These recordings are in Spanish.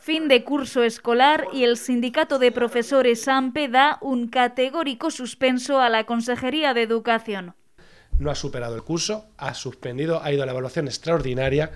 Fin de curso escolar y el sindicato de profesores AMPE da un categórico suspenso a la Consejería de Educación. No ha superado el curso, ha suspendido, ha ido a la evaluación extraordinaria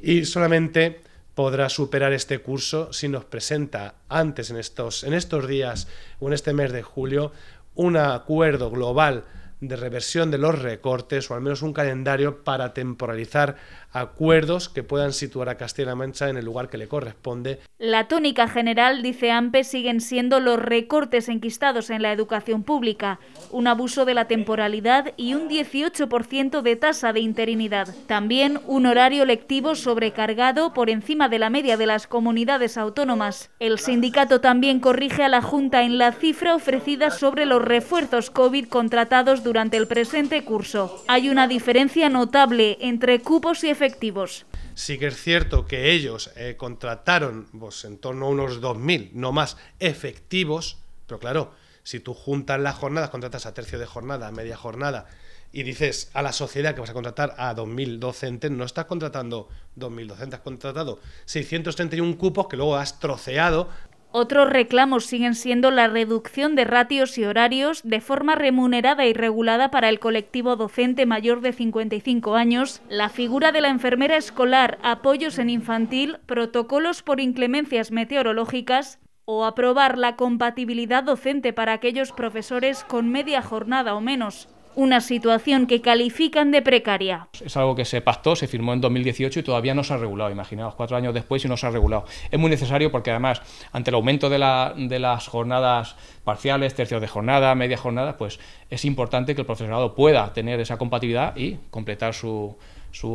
y solamente podrá superar este curso si nos presenta antes en estos, en estos días o en este mes de julio un acuerdo global de reversión de los recortes o al menos un calendario para temporalizar acuerdos que puedan situar a Castilla-La Mancha en el lugar que le corresponde. La tónica general, dice AMPE, siguen siendo los recortes enquistados en la educación pública, un abuso de la temporalidad y un 18% de tasa de interinidad. También un horario lectivo sobrecargado por encima de la media de las comunidades autónomas. El sindicato también corrige a la Junta en la cifra ofrecida sobre los refuerzos COVID contratados durante durante el presente curso. Hay una diferencia notable entre cupos y efectivos. Sí que es cierto que ellos eh, contrataron pues, en torno a unos 2.000, no más, efectivos, pero claro, si tú juntas las jornadas, contratas a tercio de jornada, a media jornada, y dices a la sociedad que vas a contratar a 2.000 docentes, no estás contratando 2.000 docentes, has contratado 631 cupos que luego has troceado otros reclamos siguen siendo la reducción de ratios y horarios de forma remunerada y regulada para el colectivo docente mayor de 55 años, la figura de la enfermera escolar, apoyos en infantil, protocolos por inclemencias meteorológicas o aprobar la compatibilidad docente para aquellos profesores con media jornada o menos una situación que califican de precaria. Es algo que se pactó, se firmó en 2018 y todavía no se ha regulado. Imaginaos, cuatro años después y no se ha regulado. Es muy necesario porque además, ante el aumento de, las jornadas parciales, tercios de jornada, media jornada, pues es importante que el profesorado pueda tener esa compatibilidad y completar su,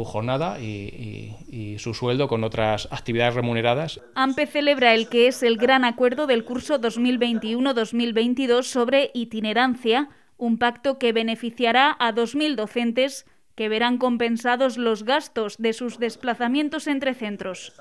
jornada y, y, su sueldo con otras actividades remuneradas. AMPE celebra el que es el gran acuerdo del curso 2021-2022 sobre itinerancia un pacto que beneficiará a 2.000 docentes que verán compensados los gastos de sus desplazamientos entre centros.